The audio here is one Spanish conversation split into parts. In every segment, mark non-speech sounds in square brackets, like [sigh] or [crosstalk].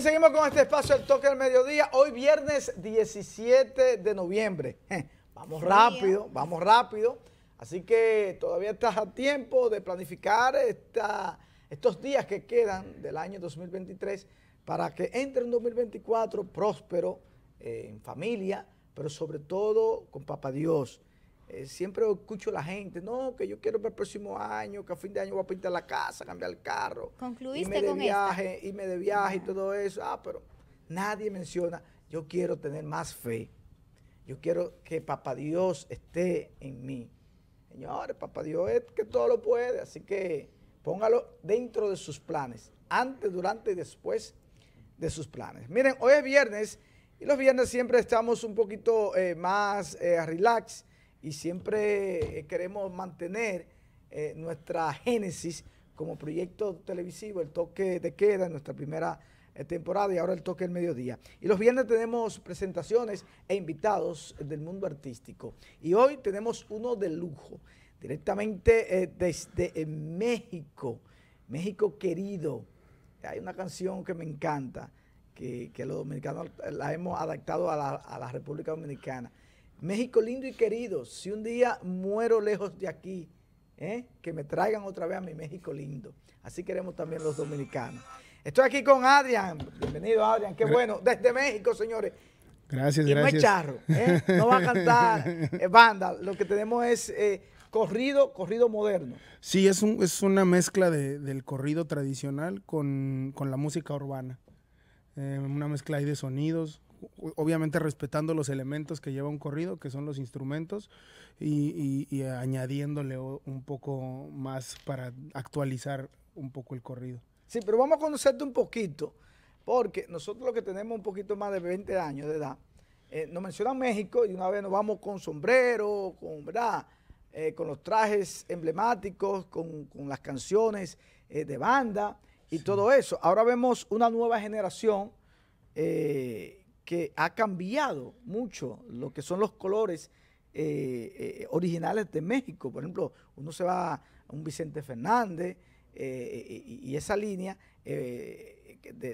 seguimos con este espacio, el toque del mediodía. Hoy viernes 17 de noviembre. Vamos rápido, vamos rápido. Así que todavía estás a tiempo de planificar esta, estos días que quedan del año 2023 para que entre un 2024 próspero, eh, en familia, pero sobre todo con Papá Dios. Eh, siempre escucho a la gente, no, que yo quiero ver el próximo año, que a fin de año voy a pintar la casa, cambiar el carro. Concluiste irme de con viaje, Y Irme de viaje y todo eso. Ah, pero nadie menciona, yo quiero tener más fe. Yo quiero que Papá Dios esté en mí. Señores, Papá Dios es que todo lo puede, así que póngalo dentro de sus planes, antes, durante y después de sus planes. Miren, hoy es viernes y los viernes siempre estamos un poquito eh, más eh, relax y siempre eh, queremos mantener eh, nuestra génesis como proyecto televisivo, el toque de queda en nuestra primera eh, temporada y ahora el toque del mediodía. Y los viernes tenemos presentaciones e invitados del mundo artístico. Y hoy tenemos uno de lujo, directamente desde México, México querido. Hay una canción que me encanta, que, que los dominicanos la hemos adaptado a la República Dominicana México lindo y querido, si un día muero lejos de aquí, ¿eh? que me traigan otra vez a mi México lindo. Así queremos también los dominicanos. Estoy aquí con Adrián. Bienvenido, Adrian. Qué bueno. Desde México, señores. Gracias, gracias. No es charro, ¿eh? no va a cantar [laughs] banda. Lo que tenemos es eh, corrido, corrido moderno. Sí, es, una mezcla de, del corrido tradicional con, con la música urbana. una mezcla ahí de sonidos, obviamente respetando los elementos que lleva un corrido, que son los instrumentos, y, añadiéndole un poco más para actualizar un poco el corrido. Sí, pero vamos a conocerte un poquito, porque nosotros los que tenemos un poquito más de 20 años de edad, eh, nos mencionan México y una vez nos vamos con sombrero, con, ¿verdad? Eh, con los trajes emblemáticos, con, las canciones eh, de banda y todo eso. Ahora vemos una nueva generación que ha cambiado mucho lo que son los colores eh, eh, originales de México. Por ejemplo, uno se va a un Vicente Fernández eh, y, esa línea de,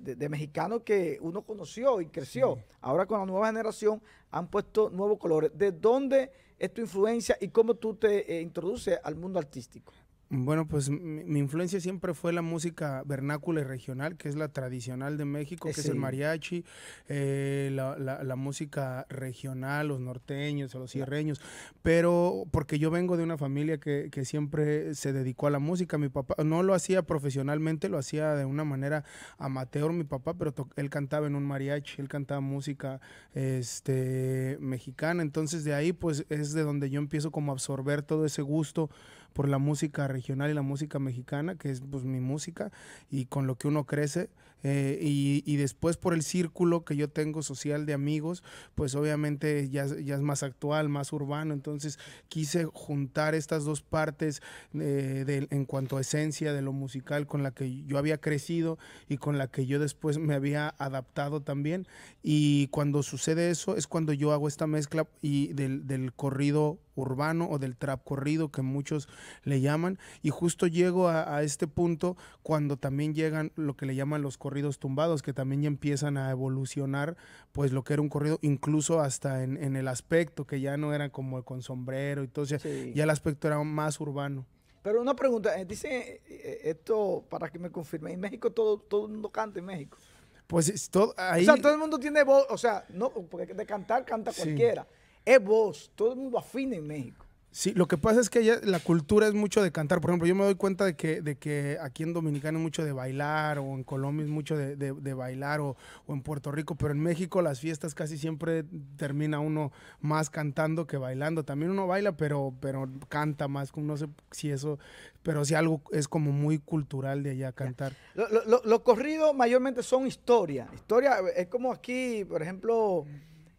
de, mexicanos que uno conoció y creció. Ahora con la nueva generación han puesto nuevos colores. ¿De dónde es tu influencia y cómo tú te introduces al mundo artístico? Bueno, pues mi, influencia siempre fue la música vernácula y regional, que es la tradicional de México, eh, que es el mariachi, eh, la, música regional, los norteños, los sierreños, pero porque yo vengo de una familia que, siempre se dedicó a la música, mi papá no lo hacía profesionalmente, lo hacía de una manera amateur mi papá, pero él cantaba en un mariachi, él cantaba música este, mexicana, entonces de ahí pues es de donde yo empiezo como a absorber todo ese gusto por la música regional regional y la música mexicana, que es pues, mi música y con lo que uno crece eh, y, después por el círculo que yo tengo social de amigos, pues obviamente ya, ya es más actual, más urbano, entonces quise juntar estas dos partes eh, en cuanto a esencia de lo musical con la que yo había crecido y con la que yo después me había adaptado también y cuando sucede eso es cuando yo hago esta mezcla y del, del corrido urbano o del trap corrido que muchos le llaman y justo llego a, a este punto cuando también llegan lo que le llaman los corridos corridos tumbados, que también ya empiezan a evolucionar, pues lo que era un corrido, incluso hasta en, el aspecto, que ya no era como con sombrero y todo, ya el aspecto era más urbano. Pero una pregunta, eh, dice eh, eh, esto para que me confirme, en México todo, todo el mundo canta en México. Pues todo, ahí... todo el mundo tiene voz, o sea, no, porque de cantar canta cualquiera. Es voz, todo el mundo afina en México. Sí, lo que pasa es que la cultura es mucho de cantar. Por ejemplo, yo me doy cuenta de que, de que aquí en Dominicana es mucho de bailar, o en Colombia es mucho de, bailar, o, en Puerto Rico, pero en México las fiestas casi siempre termina uno más cantando que bailando. También uno baila, pero, pero canta más. No sé si eso, pero si algo es como muy cultural de allá cantar. lo, lo, corridos mayormente son historia. Historia eh, es como aquí, por ejemplo,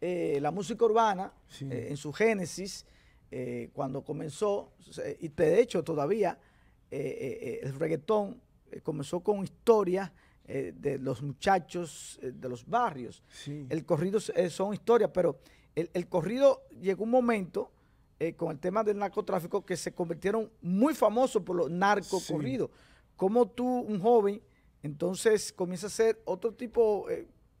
eh, la música urbana, eh, en su génesis eh, cuando comenzó, y de hecho todavía eh, eh, el reggaetón comenzó con historias de los muchachos de los barrios. El corrido son historias, pero el, corrido llegó un momento con el tema del narcotráfico que se convirtieron muy famosos por los narcocorridos. corridos. Como tú, un joven, entonces comienza a ser otro tipo,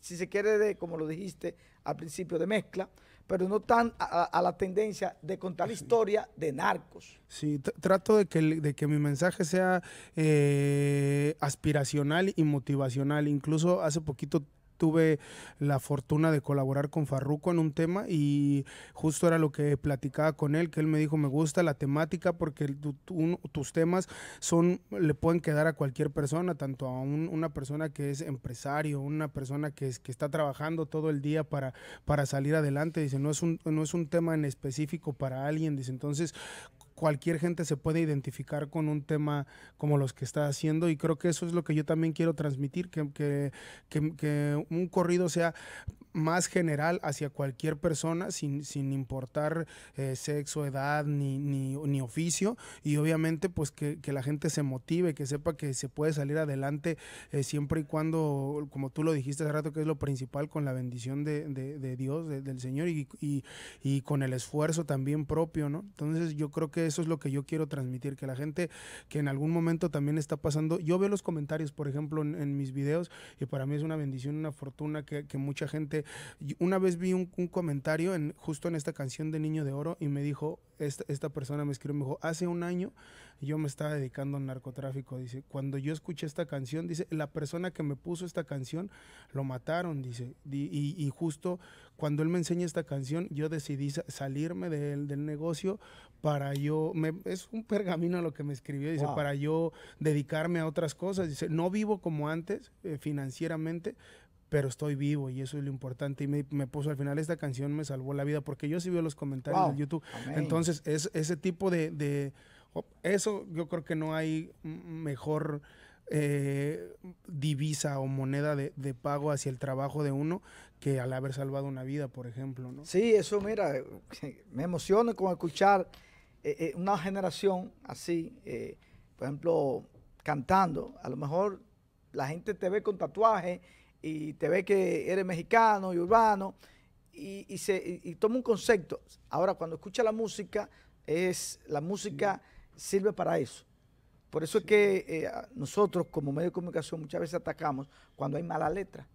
si se quiere, de, como lo dijiste al principio, de mezcla, pero no tan a, la tendencia de contar historia de narcos. Sí, trato de que, de que mi mensaje sea eh, aspiracional y motivacional. Incluso hace poquito tuve la fortuna de colaborar con Farruco en un tema y justo era lo que platicaba con él, que él me dijo, me gusta la temática porque tus temas son, le pueden quedar a cualquier persona, tanto a una persona que es empresario, una persona que, que está trabajando todo el día para, para salir adelante, dice, no es, un, no es un tema en específico para alguien, dice, entonces cualquier gente se puede identificar con un tema como los que está haciendo y creo que eso es lo que yo también quiero transmitir, que, un corrido sea más general hacia cualquier persona sin, sin importar eh, sexo, edad ni, ni, ni, oficio y obviamente pues que, la gente se motive, que sepa que se puede salir adelante eh, siempre y cuando, como tú lo dijiste hace rato, que es lo principal con la bendición de, Dios, del Señor y, y con el esfuerzo también propio, ¿no? Entonces yo creo que eso es lo que yo quiero transmitir, que la gente que en algún momento también está pasando, yo veo los comentarios, por ejemplo, en, mis videos, y para mí es una bendición, una fortuna que, mucha gente, una vez vi un, comentario en, justo en esta canción de Niño de Oro y me dijo, esta, persona me escribió, me dijo, hace un año yo me estaba dedicando al narcotráfico, dice, cuando yo escuché esta canción, dice, la persona que me puso esta canción lo mataron, dice, y justo cuando él me enseña esta canción, yo decidí salirme del, negocio para yo, es un pergamino lo que me escribió, dice, para yo dedicarme a otras cosas, dice, no vivo como antes eh, financieramente, pero estoy vivo y eso es lo importante. Y me, puso al final esta canción, me salvó la vida, porque yo sí vi los comentarios en de YouTube. Entonces, es, ese tipo de, de, oh, eso yo creo que no hay mejor eh, divisa o moneda de, pago hacia el trabajo de uno que al haber salvado una vida, por ejemplo. ¿no? Sí, eso mira, [laughs] me emociona con escuchar eh, eh, una generación así, por ejemplo, cantando. A lo mejor la gente te ve con tatuaje y te ve que eres mexicano y urbano y, y se, y, toma un concepto. Ahora, cuando escucha la música, es la música sirve para eso por eso es que eh, nosotros como medio de comunicación muchas veces atacamos cuando hay mala letra.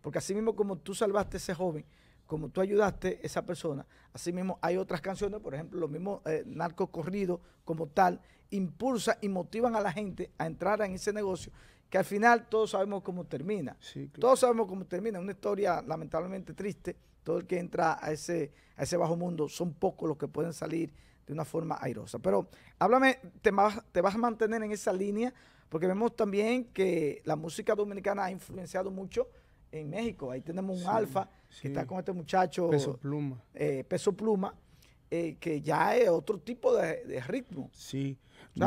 Porque así mismo como tú salvaste a ese joven, como tú ayudaste a esa persona, así mismo hay otras canciones, por ejemplo, los mismos eh, narcos corridos como tal, impulsa y motivan a la gente a entrar en ese negocio que al final todos sabemos cómo termina. Todos sabemos cómo termina. Una historia lamentablemente triste. Todo el que entra a ese, a ese bajo mundo son pocos los que pueden salir de una forma airosa. Pero háblame, te vas, te vas a mantener en esa línea, porque vemos también que la música dominicana ha influenciado mucho en México. Ahí tenemos un alfa que está con este muchacho. Peso pluma. Eh, peso pluma, eh, que ya es otro tipo de, de ritmo. Sí.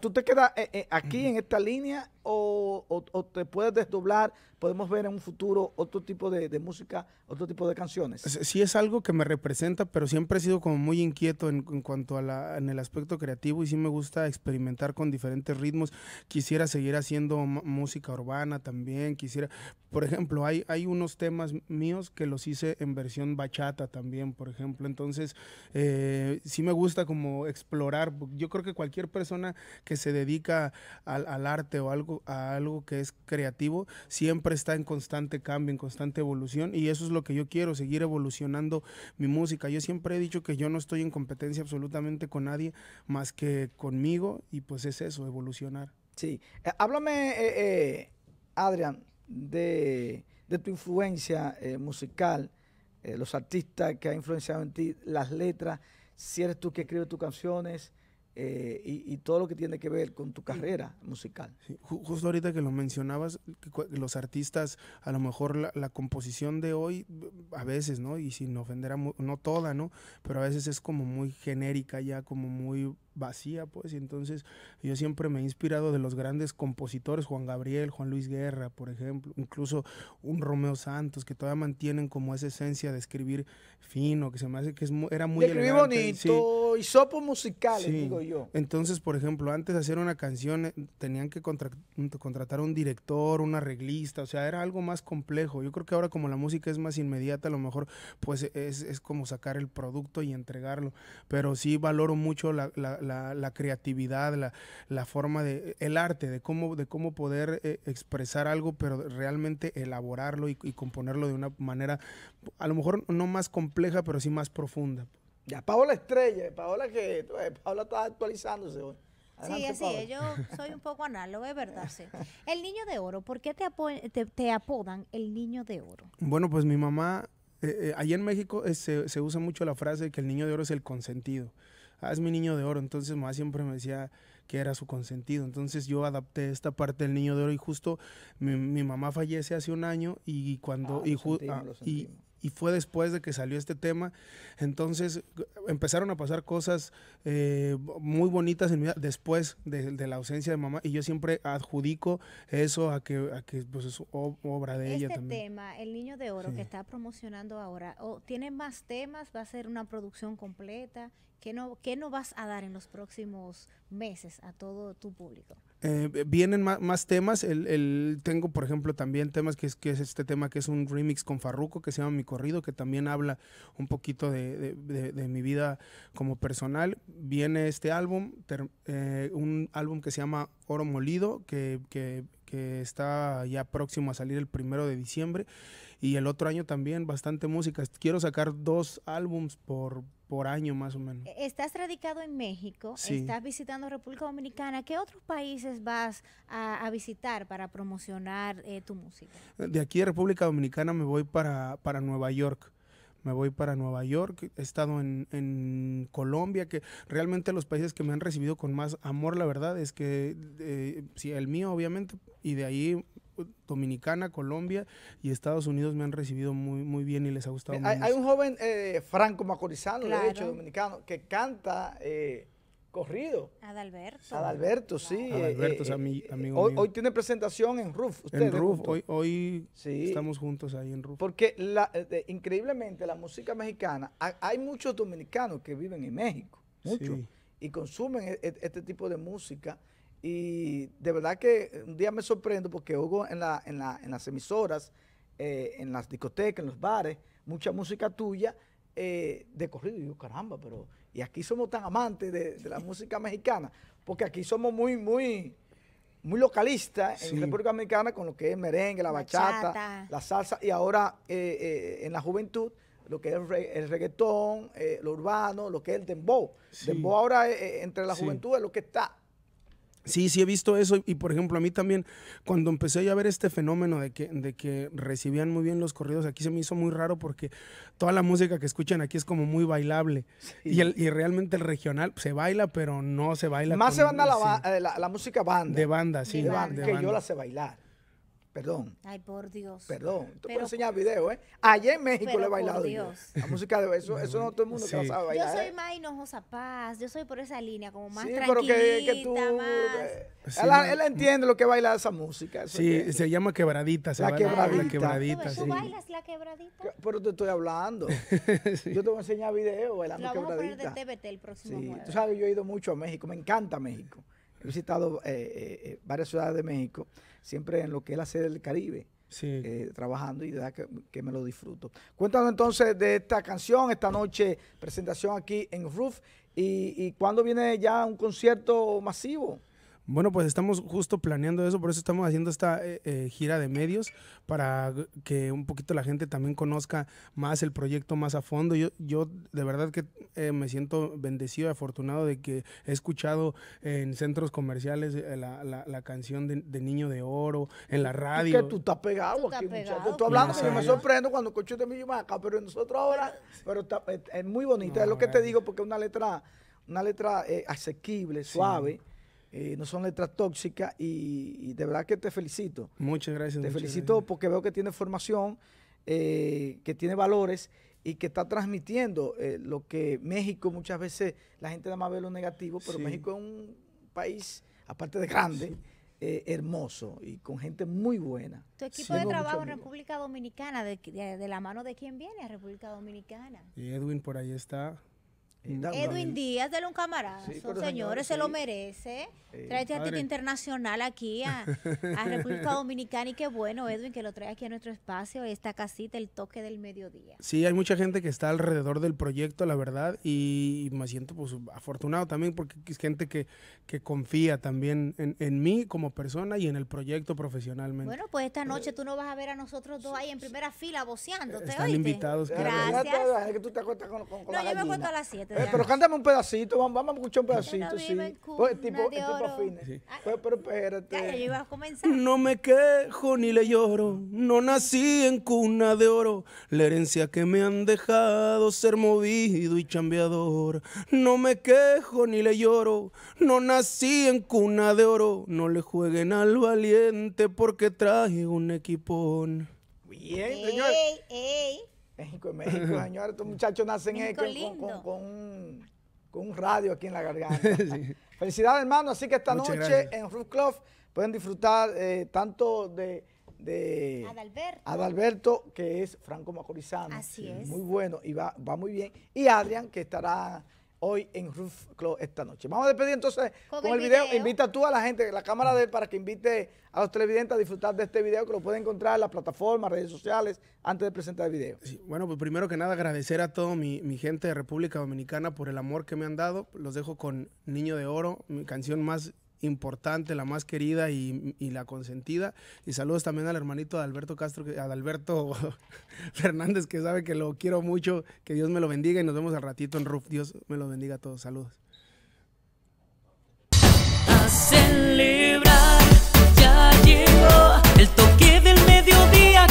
¿tú te quedas eh, eh, aquí en esta línea o, te puedes desdoblar? ¿Podemos ver en un futuro otro tipo de, música, otro tipo de canciones? Sí es algo que me representa, pero siempre he sido como muy inquieto en, cuanto a la, en el aspecto creativo y sí me gusta experimentar con diferentes ritmos. Quisiera seguir haciendo música urbana también, quisiera... Por ejemplo, hay, hay unos temas míos que los hice en versión bachata también, por ejemplo. Entonces, eh, sí me gusta como explorar. Yo creo que cualquier persona que se dedica al, arte o algo, a algo que es creativo, siempre está en constante cambio, en constante evolución y eso es lo que yo quiero, seguir evolucionando mi música. Yo siempre he dicho que yo no estoy en competencia absolutamente con nadie más que conmigo y pues es eso, evolucionar. Sí, eh, háblame, eh, eh, Adrián, de, tu influencia eh, musical. los artistas que han influenciado en ti, las letras, si eres tú que escribes tus canciones, eh, y, todo lo que tiene que ver con tu carrera musical. justo ahorita que lo mencionabas, los artistas, a lo mejor la, composición de hoy, a veces, ¿no? Y sin ofender a, no toda, ¿no? Pero a veces es como muy genérica ya, como muy vacía, pues, y entonces yo siempre me he inspirado de los grandes compositores, Juan Gabriel, Juan Luis Guerra, por ejemplo, incluso un Romeo Santos, que todavía mantienen como esa esencia de escribir fino, que se me hace que es, era muy... Escribí bonito, sí. y sopo musicales, digo entonces, por ejemplo, antes de hacer una canción eh, tenían que contratar un director, un arreglista, o sea, era algo más complejo. Yo creo que ahora como la música es más inmediata, a lo mejor pues es, como sacar el producto y entregarlo. Pero sí valoro mucho la, creatividad, la, forma de, el arte, de cómo, de cómo poder eh, expresar algo, pero realmente elaborarlo y componerlo de una manera, a lo mejor no más compleja, pero sí más profunda. Paola Estrella, Paola que Paola está actualizándose hoy. Sí, sí, eh, yo [laughs] soy un poco análogo, es verdad. Sí. El niño de oro, ¿por qué te, apodan el niño de oro? Bueno, pues mi mamá, eh, eh, allí en México se, usa mucho la frase de que el niño de oro es el consentido. Ah, es mi niño de oro, entonces mamá siempre me decía que era su consentido. Entonces yo adapté esta parte del niño de oro y justo mi, mamá fallece hace un año y cuando... Ah, y, ah, y, y fue después de que salió este tema. Entonces empezaron a pasar cosas eh, muy bonitas después de, la ausencia de mamá y yo siempre adjudico eso a que, a que pues, es obra de ella Este tema, El Niño de Oro, que está promocionando ahora, o ¿tiene más temas? ¿Va a ser una producción completa? que no, ¿Qué no vas a dar en los próximos meses a todo tu público? Eh, eh, vienen más, temas. El, tengo, por ejemplo, también temas que es, que es este tema que es un remix con Farruco que se llama Mi Corrido, que también habla un poquito de, mi vida como personal. Viene este álbum, eh, un álbum que se llama Oro Molido, que, que está ya próximo a salir el primero de diciembre. Y el otro año también bastante música. Quiero sacar dos álbums por, por año más o menos. E, estás radicado en México, estás visitando República Dominicana. ¿Qué otros países vas a, visitar para promocionar eh, tu música? De aquí de República Dominicana me voy para, para Nueva York me voy para Nueva York, he estado en, en, Colombia, que realmente los países que me han recibido con más amor, la verdad, es que, eh, el mío obviamente, y de ahí Dominicana, Colombia y Estados Unidos me han recibido muy, muy bien y les ha gustado eh, mucho. Hay, un joven eh, franco macorizano, de hecho, dominicano, que canta eh, corrido. Adalberto. Adalberto, sí. Eh, es eh, amigo hoy, mío. hoy, tiene presentación en RUF. En RUF, hoy, estamos juntos ahí en RUF. Porque increíblemente la música mexicana, hay muchos dominicanos que viven en México, y consumen e, e, este tipo de música y de verdad que un día me sorprendo porque hubo en, la, en, la, las emisoras, eh, en las discotecas, en los bares, mucha música tuya eh, de corrido. Y yo, caramba, pero. Y aquí somos tan amantes de, la [laughs] música mexicana, porque aquí somos muy, muy, muy localistas en en República Americana con lo que es merengue, la bachata, la salsa, y ahora eh, en la juventud lo que es el, reggaetón, lo urbano, lo que es el dembow. Dembow ahora entre la juventud es lo que está. Sí, sí he visto eso y por ejemplo a mí también cuando empecé a ver este fenómeno de que, de que recibían muy bien los corridos, aquí se me hizo muy raro porque toda la música que escuchan aquí es como muy bailable y, el, y, realmente el regional se baila pero no se baila. Más se banda la, eh, la, la, música banda. De banda, sí. banda, que yo la sé bailar. Perdón. Ay, por Dios. Perdón. Tú puedes enseñar video, ¿eh? Allá en México le he bailado. Dios. La música de eso, eso no todo el mundo sabe bailar. Yo soy ¿eh? más hinojosa paz. Yo soy por esa línea, como más sí, tranquilita, que, tú, más... él, entiende lo que baila esa música. Sí, se llama quebradita. Se la, quebradita. la quebradita. ¿Tú, bailas la quebradita? Pero te estoy hablando. [laughs] yo te voy a enseñar video bailando quebradita. quebradita. Vamos a poner de TVT el próximo sí. Tú sabes, yo he ido mucho a México. Me encanta México he visitado eh, eh, eh, varias ciudades de México, siempre en lo que es la sede del Caribe. trabajando y que, me lo disfruto. Cuéntanos entonces de esta canción, esta noche, presentación aquí en Roof y, y cuándo viene ya un concierto masivo. Bueno, pues estamos justo planeando eso, por eso estamos haciendo esta eh, eh, gira de medios, para que un poquito la gente también conozca más el proyecto más a fondo. Yo, yo de verdad que eh, me siento bendecido y afortunado de que he escuchado en centros comerciales la, canción de, Niño de Oro, en la radio. Es que tú estás pegado aquí, hablando, me sorprendo cuando escucho de este pero nosotros ahora, pero es, muy bonita, es lo que te digo, porque es una letra, una letra asequible, suave. Eh, no son letras tóxicas y, de verdad que te felicito. Muchas gracias. Te felicito porque veo que tiene formación, eh, que tiene valores y que está transmitiendo eh, lo que México muchas veces la gente nada más ve lo negativo, pero México es un país, aparte de grande, hermoso y con gente muy buena. Tu equipo de trabajo en República Dominicana, de, la mano de quién viene a República Dominicana? Y Edwin por ahí está, Edwin Díaz de un camarazo, señores, se lo merece. Trae este artista internacional aquí a, República Dominicana y qué bueno, Edwin, que lo trae aquí a nuestro espacio, esta casita, el toque del mediodía. Sí, hay mucha gente que está alrededor del proyecto, la verdad, y me siento pues afortunado también porque es gente que, que confía también en, mí como persona y en el proyecto profesionalmente. Bueno, pues esta noche tú no vas a ver a nosotros dos ahí en primera fila voceando. Están oíste? invitados. Gracias. no, yo me acuerdo a las 7. Eh, pero cántame un pedacito, vamos, vamos a escuchar un pedacito, sí. Pues, tipo, tipo afines. Sí. Pues, pero espérate. Ya, ya iba a comenzar. No me quejo ni le lloro, no nací en cuna de oro. La herencia que me han dejado ser movido y chambeador. No me quejo ni le lloro, no nací en cuna de oro. No le jueguen al valiente porque traje un equipón. Bien, señor. Ey, ey. México México, [laughs] señores. Estos muchachos nacen con, con, un, radio aquí en la garganta. [laughs] Felicidades, hermano. Así que esta noche en Roof Club pueden disfrutar eh, tanto de, Adalberto. Adalberto. que es Franco Macorizano. Así es. Muy bueno y va, va muy bien. Y Adrián, que estará hoy en Roof Club esta noche. Vamos a despedir entonces con, el, video. Invita tú a la gente, la cámara de para que invite a los televidentes a disfrutar de este video que lo pueden encontrar en las plataformas, redes sociales, antes de presentar el video. bueno, pues primero que nada agradecer a toda mi, mi, gente de República Dominicana por el amor que me han dado. Los dejo con Niño de Oro, mi canción más importante, la más querida y, la consentida. Y saludos también al hermanito de Alberto Castro, a Alberto [laughs] Fernández, que sabe que lo quiero mucho, que Dios me lo bendiga y nos vemos al ratito en RUF. Dios me lo bendiga a todos. Saludos. celebrar, ya llegó el toque del mediodía,